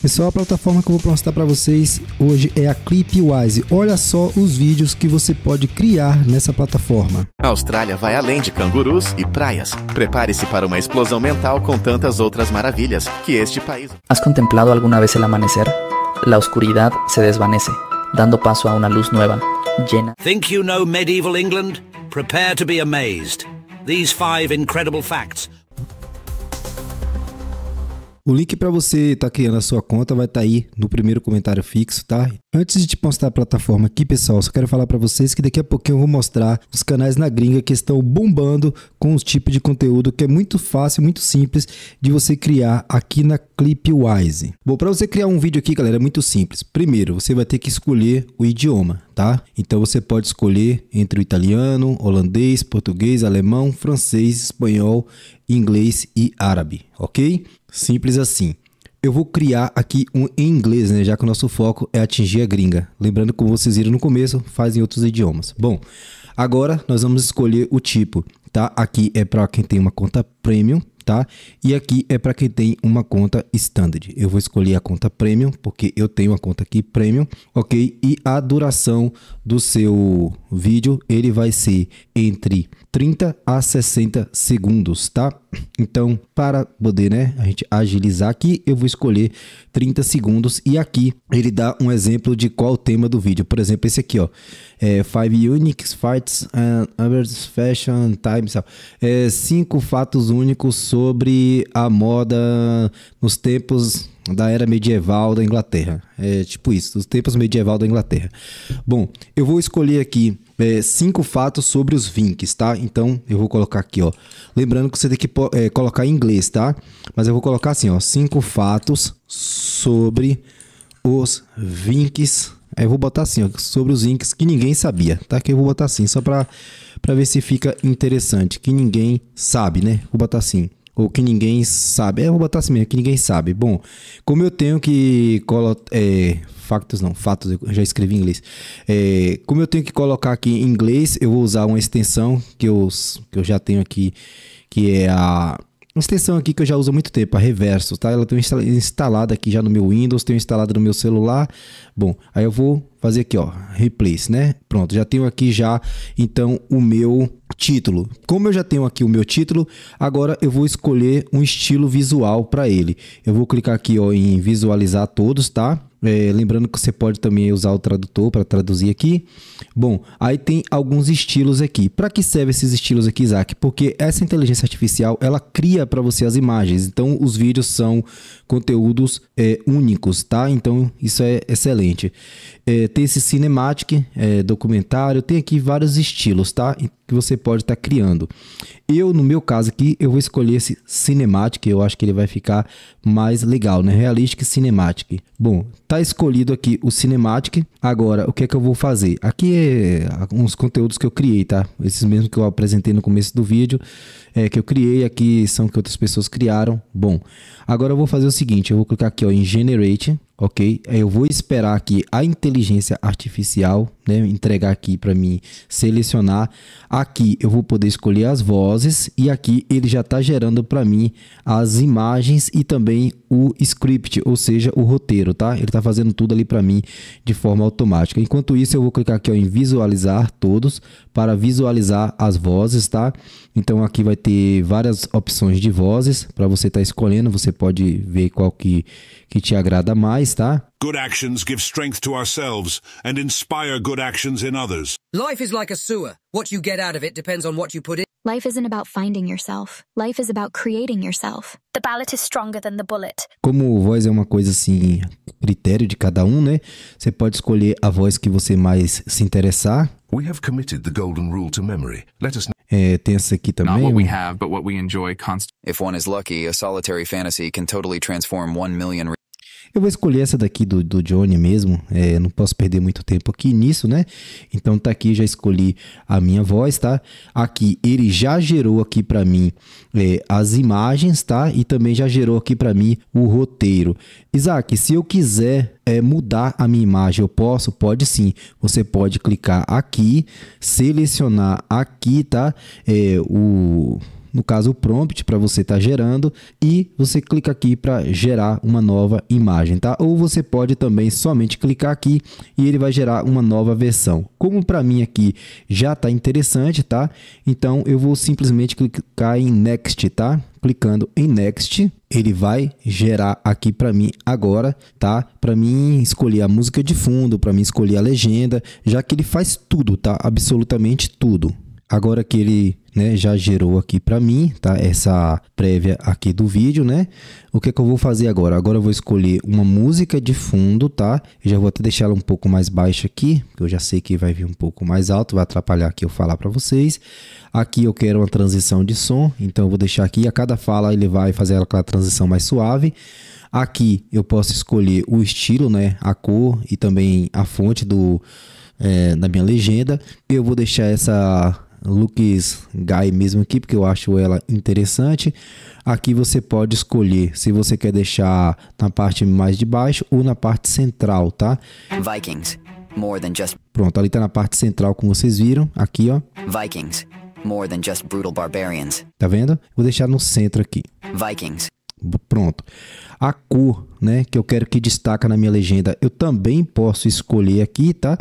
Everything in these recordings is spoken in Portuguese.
Pessoal, é a plataforma que eu vou mostrar para vocês hoje é a Clipwise. Olha só os vídeos que você pode criar nessa plataforma. A Austrália vai além de cangurus e praias. Prepare-se para uma explosão mental com tantas outras maravilhas que este país. Has contemplado alguma vez el amanecer? La oscuridad se desvanece, dando paso a una luz nueva, llena. Think you know medieval England? Prepare to be amazed. These five incredible facts o link para você estar tá criando a sua conta vai estar tá aí no primeiro comentário fixo, tá? Antes de te mostrar a plataforma aqui, pessoal, só quero falar para vocês que daqui a pouquinho eu vou mostrar os canais na gringa que estão bombando com os tipos de conteúdo que é muito fácil, muito simples de você criar aqui na Clipwise. Bom, para você criar um vídeo aqui, galera, é muito simples. Primeiro, você vai ter que escolher o idioma, tá? Então você pode escolher entre o italiano, holandês, português, alemão, francês, espanhol, inglês e árabe, ok? Simples assim. Eu vou criar aqui um em inglês, né? Já que o nosso foco é atingir a gringa. Lembrando que vocês viram no começo, fazem outros idiomas. Bom, agora nós vamos escolher o tipo, tá? Aqui é para quem tem uma conta premium, tá? E aqui é para quem tem uma conta standard. Eu vou escolher a conta premium, porque eu tenho uma conta aqui premium, ok? E a duração do seu vídeo, ele vai ser entre 30 a 60 segundos, tá? Então, para poder, né, a gente agilizar aqui, eu vou escolher 30 segundos e aqui ele dá um exemplo de qual o tema do vídeo. Por exemplo, esse aqui, ó, é Five Unique Facts and Average Fashion Times, é, cinco fatos únicos sobre a moda nos tempos da era medieval da Inglaterra. É tipo isso, dos tempos medieval da Inglaterra. Bom, eu vou escolher aqui é, cinco fatos sobre os vinks, tá? Então eu vou colocar aqui, ó. Lembrando que você tem que é, colocar em inglês, tá? Mas eu vou colocar assim, ó. Cinco fatos sobre os vinks. Aí eu vou botar assim, ó, sobre os vinks que ninguém sabia, tá? Que eu vou botar assim, só para ver se fica interessante, que ninguém sabe, né? Vou botar assim. Ou que ninguém sabe. É, vou botar assim mesmo, que ninguém sabe. Bom, como eu tenho que colocar. É, factos não, fatos, eu já escrevi em inglês. É, como eu tenho que colocar aqui em inglês, eu vou usar uma extensão que eu, que eu já tenho aqui, que é a. Uma extensão aqui que eu já uso há muito tempo, a Reverso, tá? Ela tem instalada aqui já no meu Windows, tenho instalada no meu celular. Bom, aí eu vou fazer aqui, ó, replace, né? Pronto, já tenho aqui já então o meu título. Como eu já tenho aqui o meu título, agora eu vou escolher um estilo visual para ele. Eu vou clicar aqui, ó, em visualizar todos, tá? É, lembrando que você pode também usar o tradutor para traduzir aqui. Bom, aí tem alguns estilos aqui. Para que servem esses estilos aqui, Isaac? Porque essa inteligência artificial ela cria para você as imagens. Então, os vídeos são conteúdos é, únicos, tá? Então, isso é excelente. É, tem esse cinematic, é, documentário, tem aqui vários estilos, tá? Que você pode estar tá criando. Eu, no meu caso aqui, eu vou escolher esse cinematic, eu acho que ele vai ficar mais legal, né? Realistic Cinematic. Bom, tá escolhido aqui o cinematic. Agora, o que é que eu vou fazer? Aqui é alguns conteúdos que eu criei, tá? Esses mesmos que eu apresentei no começo do vídeo, é, que eu criei aqui, são que outras pessoas criaram. Bom, agora eu vou fazer o seguinte, eu vou clicar aqui ó, em Generate, ok? É, eu vou esperar aqui a inteligência artificial, né? Entregar aqui para mim selecionar. Aqui eu vou poder escolher as vozes e aqui ele já está gerando para mim as imagens e também o script, ou seja, o roteiro, tá? Ele está fazendo tudo ali para mim de forma automática. Enquanto isso, eu vou clicar aqui ó, em visualizar todos para visualizar as vozes, tá? Então aqui vai ter várias opções de vozes para você estar tá escolhendo. Você pode ver qual que, que te agrada mais, tá? Good actions give strength to ourselves and inspire good actions in others. Life is like a sewer. What you get out of it depends on what you put in. Life isn't about finding yourself. Life is about creating yourself. The ballot is stronger than the bullet. Como voz é uma coisa assim, critério de cada um, né? Você pode escolher a voz que você mais se interessar. We have committed the golden rule to memory. Let us é, tem essa aqui também. Not what we have, but what we enjoy constantly. If one is lucky, a solitary fantasy can totally transform one million Eu vou escolher essa daqui do, do Johnny mesmo, é, não posso perder muito tempo aqui nisso, né? Então tá aqui, já escolhi a minha voz, tá? Aqui, ele já gerou aqui para mim é, as imagens, tá? E também já gerou aqui para mim o roteiro. Isaac, se eu quiser é, mudar a minha imagem, eu posso? Pode sim. Você pode clicar aqui, selecionar aqui, tá? É, o no caso o prompt para você estar tá gerando e você clica aqui para gerar uma nova imagem, tá? Ou você pode também somente clicar aqui e ele vai gerar uma nova versão. Como para mim aqui já está interessante, tá? Então eu vou simplesmente clicar em next, tá? Clicando em next, ele vai gerar aqui para mim agora, tá? Para mim escolher a música de fundo, para mim escolher a legenda, já que ele faz tudo, tá? Absolutamente tudo. Agora que ele né, já gerou aqui para mim, tá? Essa prévia aqui do vídeo, né? O que é que eu vou fazer agora? Agora eu vou escolher uma música de fundo, tá? Eu já vou até deixar ela um pouco mais baixa aqui, porque eu já sei que vai vir um pouco mais alto, vai atrapalhar aqui eu falar para vocês. Aqui eu quero uma transição de som, então eu vou deixar aqui, a cada fala ele vai fazer aquela transição mais suave. Aqui eu posso escolher o estilo, né? A cor e também a fonte do... É, da minha legenda, eu vou deixar essa Lucas Guy mesmo aqui, porque eu acho ela interessante. Aqui você pode escolher se você quer deixar na parte mais de baixo ou na parte central, tá? Vikings. More than just Pronto, ali tá na parte central como vocês viram, aqui ó. Vikings. More than just brutal barbarians. Tá vendo? Vou deixar no centro aqui. Vikings. Pronto. A cor, né, que eu quero que destaca na minha legenda, eu também posso escolher aqui, tá?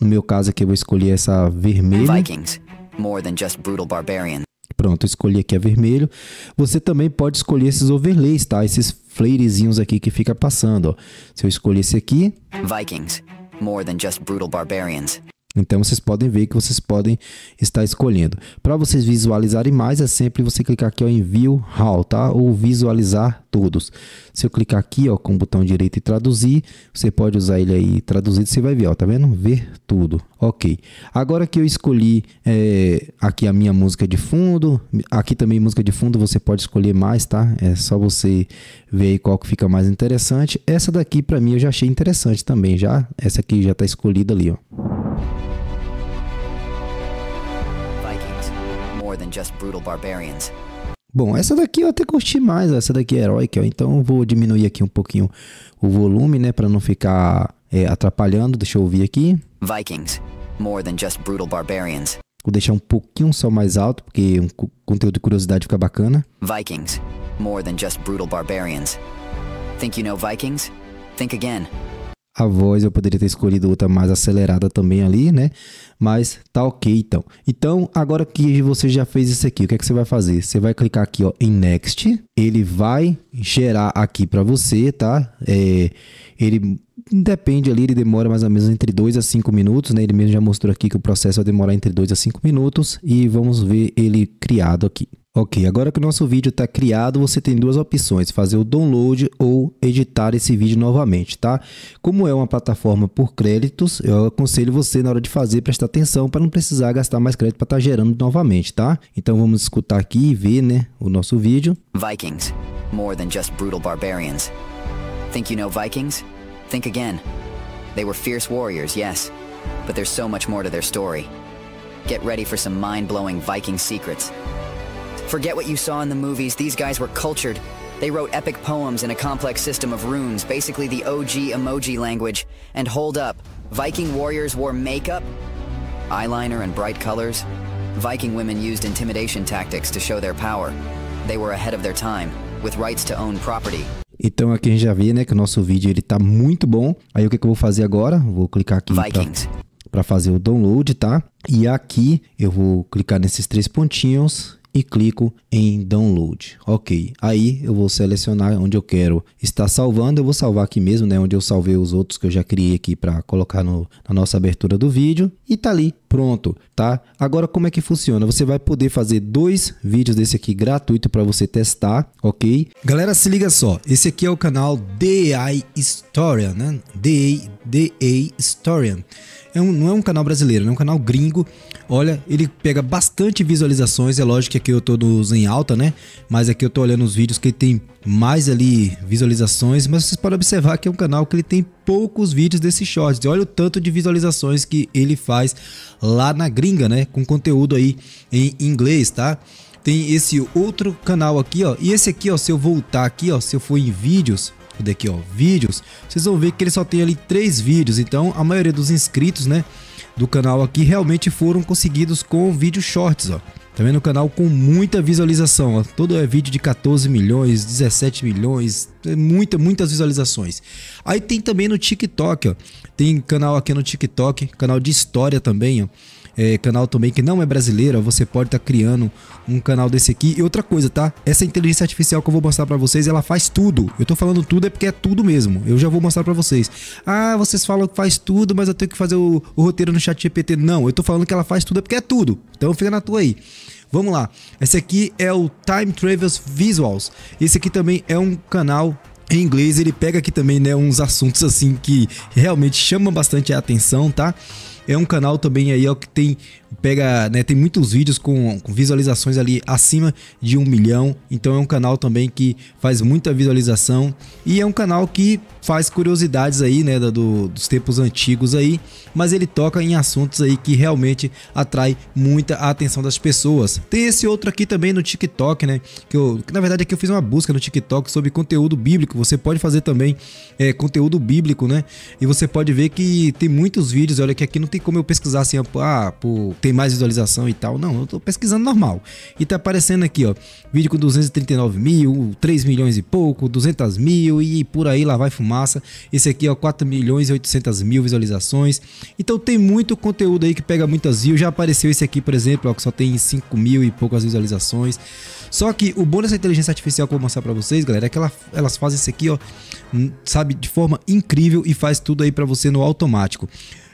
No meu caso aqui eu vou escolher essa vermelha. Vikings more than just brutal barbarian. Pronto, escolhi aqui a vermelho. Você também pode escolher esses overlays, tá? Esses flarezinhos aqui que fica passando, ó. Se eu escolher esse aqui... Vikings, more than just brutal barbarians. Então vocês podem ver que vocês podem estar escolhendo. Para vocês visualizarem mais, é sempre você clicar aqui ó, em View How, tá? Ou visualizar todos. Se eu clicar aqui, ó, com o botão direito e traduzir, você pode usar ele aí traduzido, você vai ver, ó, tá vendo? Ver tudo. Ok. Agora que eu escolhi é, aqui a minha música de fundo, aqui também música de fundo, você pode escolher mais, tá? É só você ver aí qual que fica mais interessante. Essa daqui, para mim, eu já achei interessante também, já. Essa aqui já tá escolhida ali, ó. Vikings, more than just brutal barbarians. Bom, essa daqui eu até curti mais, essa daqui é heróica, então eu vou diminuir aqui um pouquinho o volume, né, para não ficar é, atrapalhando. Deixa eu ouvir aqui. Vikings, more than just brutal barbarians. Vou deixar um pouquinho só mais alto, porque um conteúdo de curiosidade fica bacana. Vikings, more than just brutal barbarians. Think you know Vikings? Think again a voz eu poderia ter escolhido outra mais acelerada também ali, né? Mas tá ok então. Então, agora que você já fez isso aqui, o que é que você vai fazer? Você vai clicar aqui ó, em Next. Ele vai gerar aqui para você, tá? É, ele depende ali, ele demora mais ou menos entre 2 a 5 minutos, né? Ele mesmo já mostrou aqui que o processo vai demorar entre 2 a 5 minutos e vamos ver ele criado aqui. Ok, agora que o nosso vídeo está criado, você tem duas opções, fazer o download ou editar esse vídeo novamente, tá? Como é uma plataforma por créditos, eu aconselho você na hora de fazer, prestar atenção para não precisar gastar mais crédito para estar tá gerando novamente, tá? Então vamos escutar aqui e ver, né, o nosso vídeo. Vikings, more than just brutal barbarians. Think you know Vikings? Think again. They were fierce warriors, yes, but there's so much more to their story. Get ready for some mind-blowing Viking secrets. Forget what you saw in the movies, these guys were cultured. They wrote epic poems in a complex system of runes, basically the OG emoji language. And hold up, Viking warriors wore makeup, eyeliner, and bright colors. Viking women used intimidation tactics to show their power. They were ahead of their time, with rights to own property. Então aqui a gente já vê, né, que o nosso vídeo ele tá muito bom. Aí o que, que eu vou fazer agora? Vou clicar aqui para fazer o download, tá? E aqui eu vou clicar nesses três pontinhos e clico em download. Ok, aí eu vou selecionar onde eu quero estar salvando. Eu vou salvar aqui mesmo, né? Onde eu salvei os outros que eu já criei aqui para colocar no, na nossa abertura do vídeo. E tá ali, pronto, tá? Agora como é que funciona? Você vai poder fazer dois vídeos desse aqui gratuito para você testar, ok? Galera, se liga só, esse aqui é o canal DA Historian, né? DA, DA Historian é um, não é um canal brasileiro, é um canal gringo. Olha, ele pega bastante visualizações, é lógico que aqui eu tô nos em alta, né? Mas aqui eu tô olhando os vídeos que ele tem mais ali visualizações, mas vocês podem observar que é um canal que ele tem poucos vídeos desses shorts. E olha o tanto de visualizações que ele faz lá na gringa, né? Com conteúdo aí em inglês, tá? Tem esse outro canal aqui, ó. E esse aqui, ó, se eu voltar aqui, ó, se eu for em vídeos, rápido aqui, ó, vídeos, vocês vão ver que ele só tem ali três vídeos, então a maioria dos inscritos, né, do canal aqui realmente foram conseguidos com vídeos shorts, ó. Tá vendo canal com muita visualização, ó. Todo é vídeo de 14 milhões, 17 milhões, é muita, muitas visualizações. Aí tem também no TikTok, ó. Tem canal aqui no TikTok, canal de história também, ó é, canal também que não é brasileira, você pode estar tá criando um canal desse aqui. E outra coisa, tá? Essa inteligência artificial que eu vou mostrar para vocês, ela faz tudo. Eu tô falando tudo é porque é tudo mesmo. Eu já vou mostrar para vocês. Ah, vocês falam que faz tudo, mas eu tenho que fazer o, o roteiro no chat GPT. Não, eu tô falando que ela faz tudo é porque é tudo. Então fica na tua aí. Vamos lá. Esse aqui é o Time Travels Visuals. Esse aqui também é um canal em inglês. Ele pega aqui também, né, uns assuntos assim que realmente chamam bastante a atenção, tá? É um canal também aí ó, que tem pega, né, tem muitos vídeos com, com, visualizações ali acima de um milhão. Então é um canal também que faz muita visualização e é um canal que faz curiosidades aí, né, do, dos tempos antigos aí, mas ele toca em assuntos aí que realmente atrai muita atenção das pessoas. Tem esse outro aqui também no TikTok, né, que eu, que na verdade aqui eu fiz uma busca no TikTok sobre conteúdo bíblico. Você pode fazer também é, conteúdo bíblico, né, e você pode ver que tem muitos vídeos. Olha que aqui não tem tem como eu pesquisar assim, ah, por, tem mais visualização e tal. Não, eu tô pesquisando normal. E tá aparecendo aqui, ó, vídeo com 239 mil, 3 milhões e pouco, 200 mil e por aí lá vai fumaça. Esse aqui, ó, 4 milhões e 800 mil visualizações. Então tem muito conteúdo aí que pega muitas views. Já apareceu esse aqui, por exemplo, ó, que só tem 5 mil e poucas visualizações. Só que o bom dessa inteligência artificial que eu vou mostrar pra vocês, galera, é que ela, elas fazem isso aqui, ó, hum, sabe, de forma incrível e faz tudo aí para você no automático.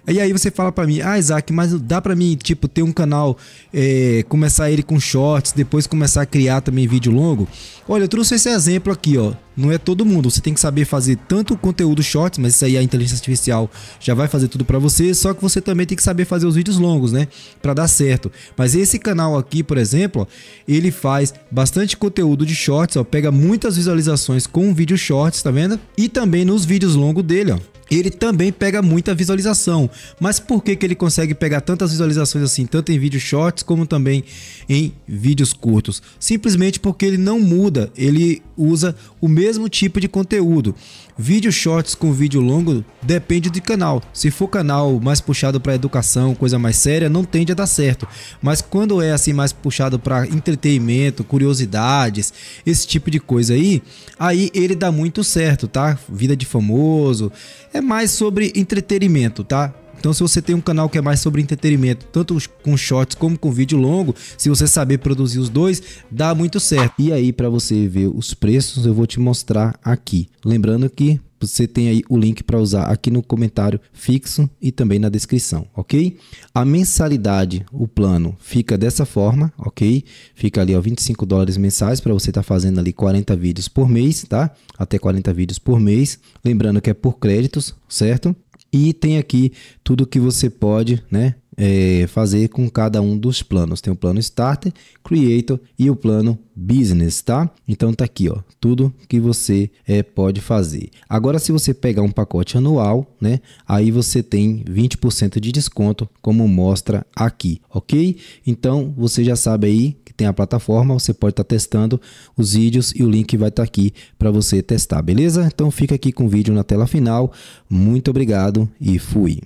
E aí você fala para mim, ah, Isaac, mas dá para mim, tipo, ter um canal, é, começar ele com shorts, depois começar a criar também vídeo longo? Olha, eu trouxe esse exemplo aqui, ó. Não é todo mundo, você tem que saber fazer tanto conteúdo shorts, mas isso aí a inteligência artificial já vai fazer tudo para você, só que você também tem que saber fazer os vídeos longos, né, para dar certo. Mas esse canal aqui, por exemplo, ele faz bastante conteúdo de shorts, ó, pega muitas visualizações com vídeos shorts, tá vendo? E também nos vídeos longos dele, ó ele também pega muita visualização. Mas por que, que ele consegue pegar tantas visualizações assim, tanto em vídeos shorts como também em vídeos curtos? Simplesmente porque ele não muda, ele usa o mesmo tipo de conteúdo. Vídeo shorts com vídeo longo depende do canal. Se for canal mais puxado para educação, coisa mais séria, não tende a dar certo. Mas quando é assim mais puxado para entretenimento, curiosidades, esse tipo de coisa aí, aí ele dá muito certo, tá? Vida de famoso, é mais sobre entretenimento, tá? Então, se você tem um canal que é mais sobre entretenimento, tanto com shorts como com vídeo longo, se você saber produzir os dois, dá muito certo. E aí, para você ver os preços, eu vou te mostrar aqui. Lembrando que você tem aí o link para usar aqui no comentário fixo e também na descrição, ok? A mensalidade, o plano fica dessa forma, ok? Fica ali ó, 25 dólares mensais para você estar tá fazendo ali 40 vídeos por mês, tá? Até 40 vídeos por mês. Lembrando que é por créditos, certo? E tem aqui tudo que você pode, né? é, fazer com cada um dos planos. Tem o plano Starter, Creator e o plano Business, tá? Então tá aqui, ó, tudo que você é, pode fazer. Agora, se você pegar um pacote anual, né, aí você tem 20% de desconto, como mostra aqui, ok? Então você já sabe aí que tem a plataforma, você pode estar tá testando os vídeos e o link vai estar tá aqui para você testar, beleza? Então fica aqui com o vídeo na tela final. Muito obrigado e fui.